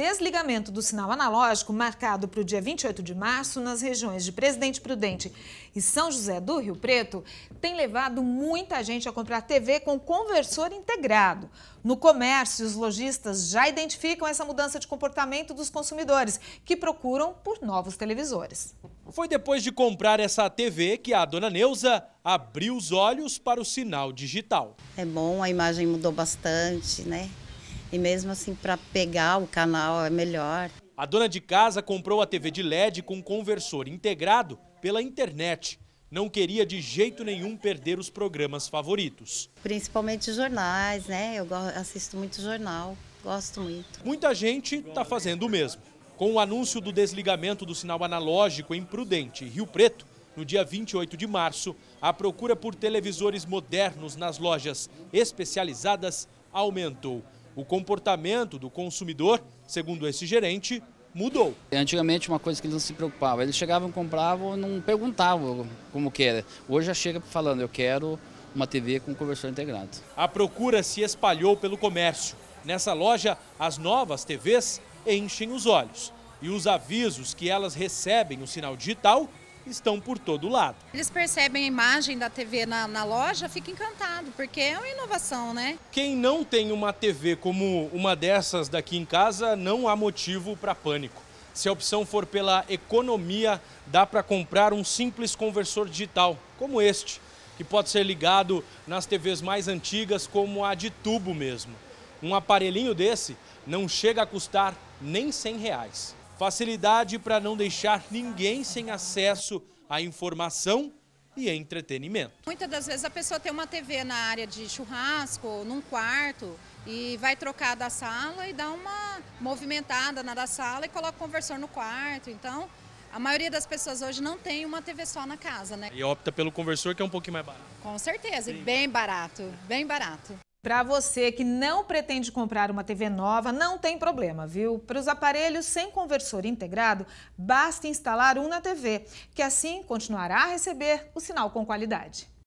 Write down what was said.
desligamento do sinal analógico marcado para o dia 28 de março nas regiões de Presidente Prudente e São José do Rio Preto tem levado muita gente a comprar TV com conversor integrado. No comércio, os lojistas já identificam essa mudança de comportamento dos consumidores, que procuram por novos televisores. Foi depois de comprar essa TV que a dona Neuza abriu os olhos para o sinal digital. É bom, a imagem mudou bastante, né? E mesmo assim, para pegar o canal é melhor. A dona de casa comprou a TV de LED com conversor integrado pela internet. Não queria de jeito nenhum perder os programas favoritos. Principalmente jornais, né? Eu assisto muito jornal, gosto muito. Muita gente está fazendo o mesmo. Com o anúncio do desligamento do sinal analógico em Prudente Rio Preto, no dia 28 de março, a procura por televisores modernos nas lojas especializadas aumentou. O comportamento do consumidor, segundo esse gerente, mudou. Antigamente uma coisa que eles não se preocupavam, eles chegavam, compravam, não perguntavam como que era. Hoje já chega falando, eu quero uma TV com conversor integrado. A procura se espalhou pelo comércio. Nessa loja, as novas TVs enchem os olhos. E os avisos que elas recebem o sinal digital estão por todo lado. Eles percebem a imagem da TV na, na loja, fica encantado, porque é uma inovação, né? Quem não tem uma TV como uma dessas daqui em casa, não há motivo para pânico. Se a opção for pela economia, dá para comprar um simples conversor digital, como este, que pode ser ligado nas TVs mais antigas, como a de tubo mesmo. Um aparelhinho desse não chega a custar nem 100 reais. Facilidade para não deixar ninguém sem acesso à informação e entretenimento. Muitas das vezes a pessoa tem uma TV na área de churrasco, num quarto, e vai trocar da sala e dá uma movimentada na da sala e coloca o conversor no quarto. Então, a maioria das pessoas hoje não tem uma TV só na casa, né? E opta pelo conversor que é um pouquinho mais barato. Com certeza, Sim. bem barato, bem barato. Para você que não pretende comprar uma TV nova, não tem problema, viu? Para os aparelhos sem conversor integrado, basta instalar um na TV, que assim continuará a receber o sinal com qualidade.